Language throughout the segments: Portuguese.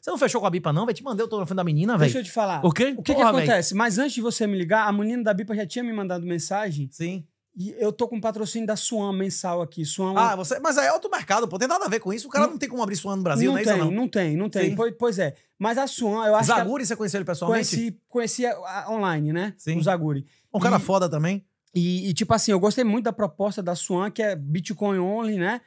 Você não fechou com a Bipa, não, velho? Te mandei o telefone da menina, velho. Deixa eu te falar. O quê? O que, Porra, que acontece? Véio. Mas antes de você me ligar, a menina da Bipa já tinha me mandado mensagem. Sim. E eu tô com patrocínio da Suam mensal aqui. Suam... É ah, você... mas aí é outro mercado, pô. Tem nada a ver com isso. O cara não, não tem como abrir Suam no Brasil, não, não é tem, isso, não? Não tem, não tem. Pois, pois, é. Mas a Suam, eu acho Zaguri, que... você conheceu ele pessoalmente? Conheci, conheci a, online, né? Sim. O Zaguri. Um cara e, foda também. E, e, tipo assim, eu gostei muito da proposta da Suam, que é Bitcoin Only, né?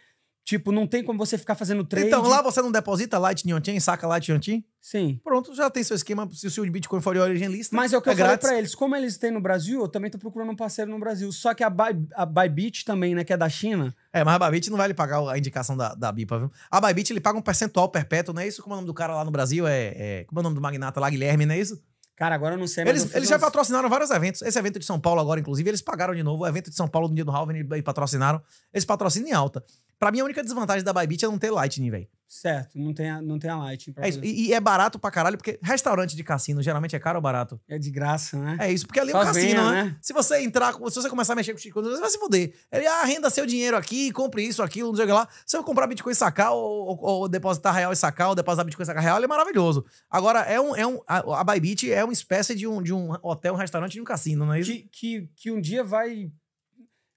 Tipo, não tem como você ficar fazendo trade. Então, lá você não deposita Lightning on Chain, saca Lightning on Chain? Sim. Pronto, já tem seu esquema se o seu Bitcoin for de origem lista. Mas é o que é eu grátis. falei pra eles. Como eles têm no Brasil, eu também tô procurando um parceiro no Brasil. Só que a, By, a Bybit também, né, que é da China. É, mas a Bybit não vai lhe pagar a indicação da, da BIPA, viu? A Bybit, ele paga um percentual perpétuo, não é isso? Como é o nome do cara lá no Brasil? É, é... Como é o nome do magnata lá, Guilherme, não é isso? Cara, agora eu não sei. Eles, eles já patrocinaram vários eventos. Esse evento de São Paulo agora, inclusive, eles pagaram de novo. O evento de São Paulo no dia do Halving, e patrocinaram. Eles patrocinam em alta. Pra mim, a única desvantagem da Bybit é não ter Lightning, velho. Certo, não tem a, não tem a Lightning. Pra é isso. E, e, é barato pra caralho, porque restaurante de cassino geralmente é caro ou barato? É de graça, né? É isso, porque ali Só é um cassino, venha, né? né? Se você entrar, se você começar a mexer com o Bitcoin, você vai se fuder. Ele, ah, renda seu dinheiro aqui, compre isso, aquilo, não sei o que lá. Se eu comprar Bitcoin e sacar, ou, ou, ou, depositar real e sacar, ou depositar Bitcoin e sacar real, ele é maravilhoso. Agora, é um, é um, a, a Bybit é uma espécie de um, de um hotel, um restaurante e um cassino, não é isso? Que, que, que um dia vai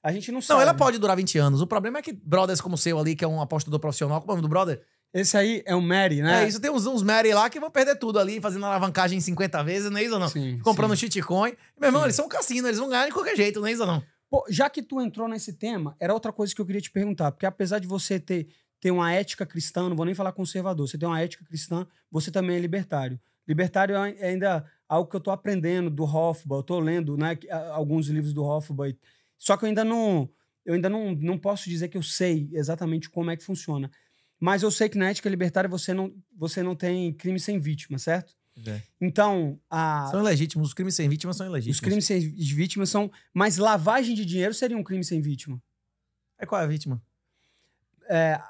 a gente não sabe. Não, ela pode durar 20 anos. O problema é que brothers como o seu ali, que é um apostador profissional, como é o nome do brother? Esse aí é o Mary, né? É isso, tem uns, uns Mary lá que vão perder tudo ali, fazendo alavancagem 50 vezes, não é isso ou não? Sim, Comprando shitcoin. Meu irmão, sim. eles são um cassino, eles vão ganhar de qualquer jeito, não é isso ou não? Pô, já que tu entrou nesse tema, era outra coisa que eu queria te perguntar, porque apesar de você ter, ter uma ética cristã, não vou nem falar conservador, você tem uma ética cristã, você também é libertário. Libertário é ainda algo que eu tô aprendendo do hoffman eu tô lendo né, alguns livros do Hofbauer só que eu ainda não, eu ainda não, não posso dizer que eu sei exatamente como é que funciona. Mas eu sei que na ética libertária você não, você não tem crime sem vítima, certo? É. Então, a... São ilegítimos, os crimes sem vítima são ilegítimos. Os crimes sem vítima são. Mas lavagem de dinheiro seria um crime sem vítima. É qual é a vítima? É,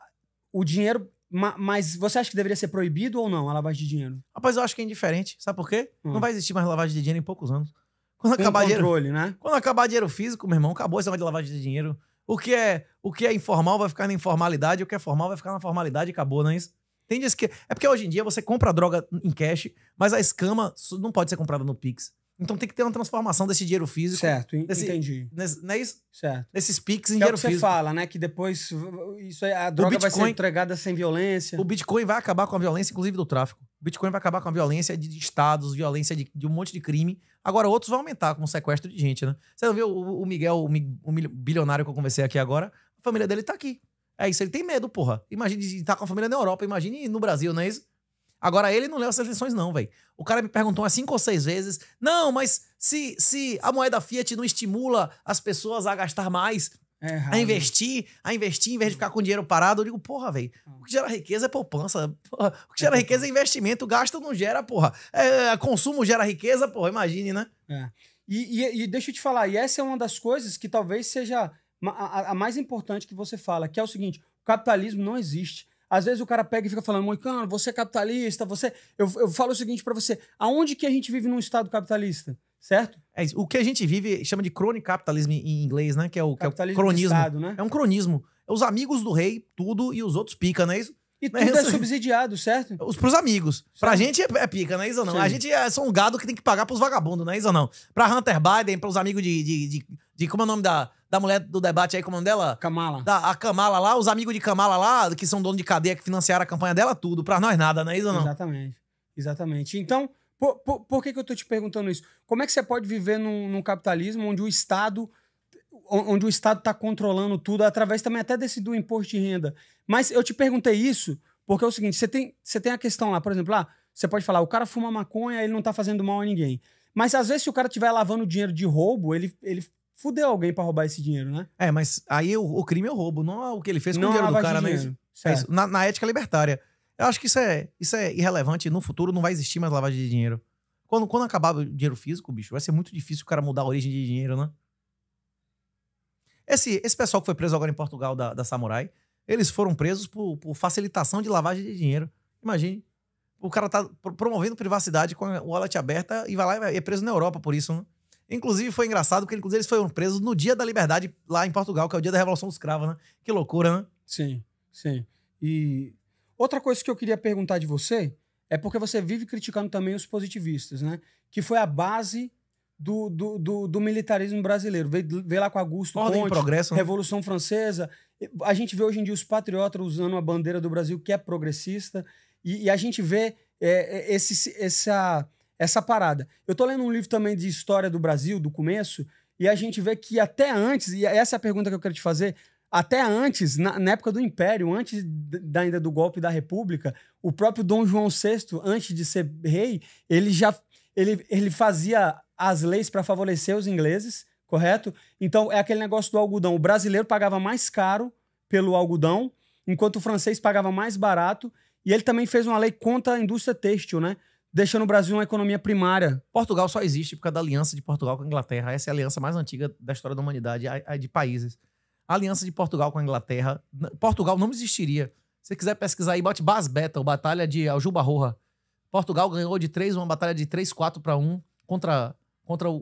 o dinheiro. Mas você acha que deveria ser proibido ou não a lavagem de dinheiro? Rapaz, eu acho que é indiferente. Sabe por quê? Hum. Não vai existir mais lavagem de dinheiro em poucos anos. Quando acabar controle, dinheiro, né? Quando acabar dinheiro físico, meu irmão, acabou esse negócio de lavagem de dinheiro. O que é, o que é informal vai ficar na informalidade, o que é formal vai ficar na formalidade e acabou, não é isso? Tem dias que. É porque hoje em dia você compra droga em cash, mas a escama não pode ser comprada no Pix. Então tem que ter uma transformação desse dinheiro físico. Certo, entendi. Nesse, não é isso? Certo. esses piques em que dinheiro é o que físico. você fala, né? Que depois isso a droga Bitcoin, vai ser entregada sem violência. O Bitcoin vai acabar com a violência, inclusive do tráfico. O Bitcoin vai acabar com a violência de estados, violência de, de um monte de crime. Agora outros vão aumentar, como sequestro de gente, né? Você não viu o, o Miguel, o, o bilionário que eu conversei aqui agora? A família dele tá aqui. É isso, ele tem medo, porra. Imagine estar tá com a família na Europa, imagine no Brasil, não é isso? Agora, ele não leu essas lições, não, velho. O cara me perguntou umas cinco ou seis vezes: não, mas se, se a moeda Fiat não estimula as pessoas a gastar mais, é a investir, a investir em vez de ficar com dinheiro parado. Eu digo, porra, velho, o que gera riqueza é poupança. Porra, o que é gera é riqueza é investimento. Gasto não gera, porra. É, é, consumo gera riqueza, porra, imagine, né? É. E, e, e, deixa eu te falar, e essa é uma das coisas que talvez seja a, a mais importante que você fala, que é o seguinte: o capitalismo não existe. Às vezes o cara pega e fica falando, Moicano, você é capitalista, você. Eu, eu falo o seguinte para você: aonde que a gente vive num Estado capitalista? Certo? É isso. O que a gente vive chama de capitalismo em inglês, né? Que é o, que é cronismo. Estado, né? É um cronismo. É os amigos do rei, tudo, e os outros pica, né? não é isso? E tudo é, é subsidiado, certo? Os, pros amigos. Certo. Pra gente é, é pica, né, não é isso ou não? Sim. A gente é só um gado que tem que pagar pros vagabundos, não é isso ou não? Pra Hunter Biden, pros amigos de, de, de, de Como é o nome da da mulher do debate aí, como é dela? Da, a Kamala lá, os amigos de Kamala lá, que são dono de cadeia, que financiaram a campanha dela, tudo. Pra nós nada, não é isso ou não? Exatamente. Exatamente. Então, por, por, por que, que eu tô te perguntando isso? Como é que você pode viver num, num capitalismo onde o Estado onde o Estado está controlando tudo, através também até desse do imposto de renda. Mas eu te perguntei isso porque é o seguinte, você tem, você tem a questão lá, por exemplo, lá, ah, você pode falar, o cara fuma maconha, ele não está fazendo mal a ninguém. Mas às vezes se o cara estiver lavando dinheiro de roubo, ele, ele fudeu alguém pra roubar esse dinheiro, né? É, mas aí o, o crime é o roubo, não é o que ele fez com não o dinheiro do cara, é dinheiro. né? Certo. Na, na, ética libertária. Eu acho que isso é, isso é irrelevante. No futuro não vai existir mais lavagem de dinheiro. Quando, quando acabar o dinheiro físico, bicho, vai ser muito difícil o cara mudar a origem de dinheiro, né? Esse, esse pessoal que foi preso agora em Portugal da, da Samurai, eles foram presos por, por facilitação de lavagem de dinheiro. Imagine. O cara tá promovendo privacidade com a wallet aberta e vai lá e é preso na Europa por isso, né? Inclusive, foi engraçado porque inclusive, eles foram presos no dia da liberdade lá em Portugal, que é o dia da Revolução dos Cravos, né? Que loucura, né? Sim, sim. E outra coisa que eu queria perguntar de você é porque você vive criticando também os positivistas, né? Que foi a base do, do, do, do militarismo brasileiro. Veio, lá com Augusto Ordem Conte, progresso, né? Revolução Francesa. A gente vê hoje em dia os patriotas usando a bandeira do Brasil que é progressista. E, e a gente vê é, é esse, essa essa parada. Eu tô lendo um livro também de história do Brasil, do começo, e a gente vê que até antes, e essa é a pergunta que eu quero te fazer, até antes, na, na época do Império, antes da, ainda do golpe da República, o próprio Dom João VI, antes de ser rei, ele já ele, ele fazia as leis para favorecer os ingleses, correto? Então é aquele negócio do algodão. O brasileiro pagava mais caro pelo algodão, enquanto o francês pagava mais barato. E ele também fez uma lei contra a indústria têxtil, né? deixando o Brasil uma economia primária. Portugal só existe por causa da aliança de Portugal com a Inglaterra. Essa é a aliança mais antiga da história da humanidade, a, de países. A aliança de Portugal com a Inglaterra. Portugal não existiria. Se você quiser pesquisar aí, bote Bas Battle, batalha de Aljubarroja. Portugal ganhou de 3, uma batalha de 3, 4 para 1 contra contra o.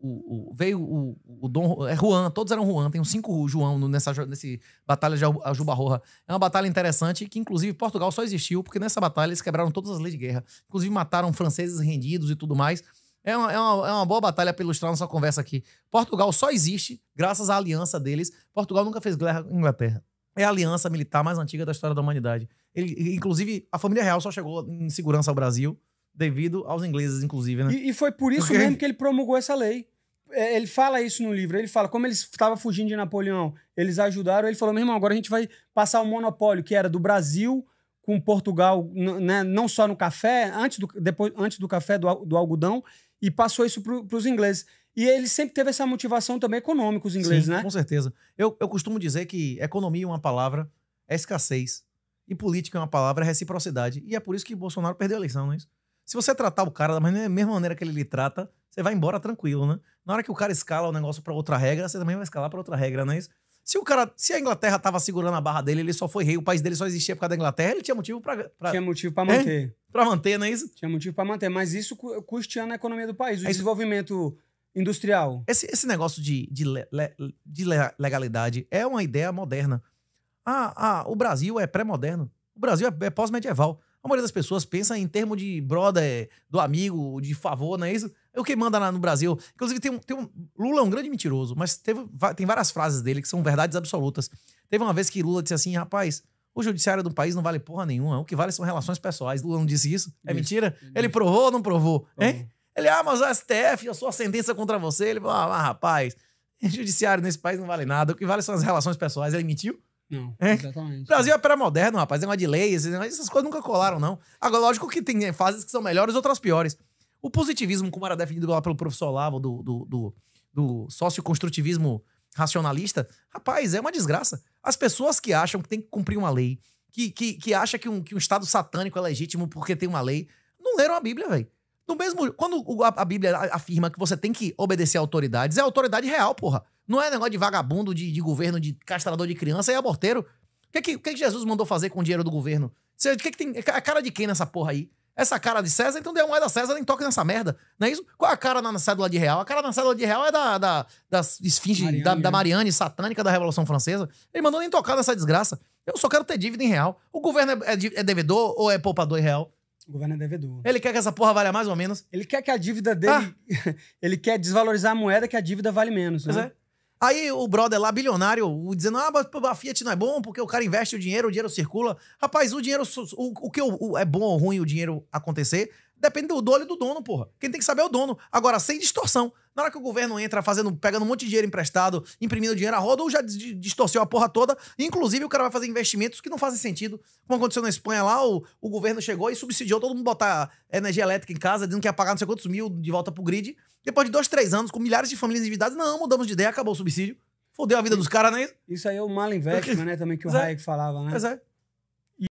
o, o, veio o, o, Dom. É Juan, todos eram Juan, tem uns cinco João nessa nesse batalha de Aljubarroja. É uma batalha interessante que, inclusive, Portugal só existiu porque nessa batalha eles quebraram todas as leis de guerra. Inclusive, mataram franceses rendidos e tudo mais. É uma, é, uma, é uma boa batalha para ilustrar nossa conversa aqui. Portugal só existe graças à aliança deles. Portugal nunca fez guerra com Inglaterra. É a aliança militar mais antiga da história da humanidade. Ele, inclusive, a família real só chegou em segurança ao Brasil devido aos ingleses, inclusive, né? E, e foi por isso Porque... mesmo que ele promulgou essa lei. É, ele fala isso no livro, ele fala, como eles estavam fugindo de Napoleão, eles ajudaram, ele falou, meu irmão, agora a gente vai passar o monopólio que era do Brasil com Portugal, né, não só no café, antes do, depois, antes do café, do, do algodão, e passou isso para os ingleses. E ele sempre teve essa motivação também econômica, os ingleses, Sim, né? Com certeza. Eu, eu costumo dizer que economia é uma palavra, é escassez. E política é uma palavra, é reciprocidade. E é por isso que Bolsonaro perdeu a eleição, não é isso? Se você tratar o cara da mesma maneira que ele lhe trata, você vai embora tranquilo, né? Na hora que o cara escala o negócio para outra regra, você também vai escalar para outra regra, não é isso? Se o cara, se a Inglaterra tava segurando a barra dele, ele só foi rei, o país dele só existia por causa da Inglaterra, ele tinha motivo para pra... tinha motivo para manter. É? Para manter, não é isso? Tinha motivo para manter, mas isso custeando a economia do país, o é desenvolvimento industrial. Esse, esse negócio de, de, le, de legalidade é uma ideia moderna. Ah, ah, o Brasil é pré-moderno. O Brasil é, é pós-medieval. A maioria das pessoas pensa em termos de brother, do amigo, de favor, não é isso? É o que manda lá no Brasil. Inclusive, tem um, tem um, Lula é um grande mentiroso, mas teve, tem várias frases dele que são verdades absolutas. Teve uma vez que Lula disse assim, rapaz, o judiciário do país não vale porra nenhuma. O que vale são relações pessoais. Lula não disse isso? É isso, mentira? Isso. Ele provou ou não provou? Hein? Ele, ah, mas o STF, a sua sentença contra você. Ele falou, ah, mas, rapaz, judiciário nesse país não vale nada. O que vale são as relações pessoais. Ele mentiu? Não, é? exatamente. O Brasil é pré-moderno, rapaz. Negócio de leis, essas coisas nunca colaram, não. Agora, lógico que tem fases que são melhores, outras piores. O positivismo, como era definido lá pelo professor Lavo do, do, do, do socioconstrutivismo racionalista, rapaz, é uma desgraça. As pessoas que acham que tem que cumprir uma lei, que, que, que acha que um, que um Estado satânico é legítimo porque tem uma lei, não leram a Bíblia, velho. No mesmo. Quando a, Bíblia afirma que você tem que obedecer a autoridades, é autoridade real, porra. Não é negócio de vagabundo, de, de governo, de castrador de criança, é aborteiro. O que, é que, que, é que Jesus mandou fazer com o dinheiro do governo? O que, é que tem. É a cara de quem nessa porra aí? Essa cara de César, então deu uma moeda da César, nem toque nessa merda. Não é isso? Qual é a cara na cédula de real? A cara na cédula de real é da, da, da esfinge, Mariane, da, da é. Mariane, satânica da Revolução Francesa. Ele mandou nem tocar nessa desgraça. Eu só quero ter dívida em real. O governo é, é, é devedor ou é poupador em real? O governo é devedor. Ele quer que essa porra valha mais ou menos? Ele quer que a dívida dele. Ah. ele quer desvalorizar a moeda que a dívida vale menos. Pois né? é. Aí o brother lá, bilionário, dizendo: ah, mas a Fiat não é bom porque o cara investe o dinheiro, o dinheiro circula. Rapaz, o dinheiro, o, o que é bom ou ruim o dinheiro acontecer, Depende do, olho do dono, porra. Quem tem que saber é o dono. Agora, sem distorção. Na hora que o governo entra fazendo, pegando um monte de dinheiro emprestado, imprimindo dinheiro a roda, ou já distorceu a porra toda. Inclusive, o cara vai fazer investimentos que não fazem sentido. Como aconteceu na Espanha lá, o, o governo chegou e subsidiou todo mundo botar energia elétrica em casa, dizendo que ia pagar não sei quantos mil de volta pro grid. Depois de dois, três anos, com milhares de famílias endividadas, não, mudamos de ideia, acabou o subsídio. Fodeu a vida dos caras, né? Isso aí é o mal investment, né? Também que o é. Hayek falava, né? Pois é.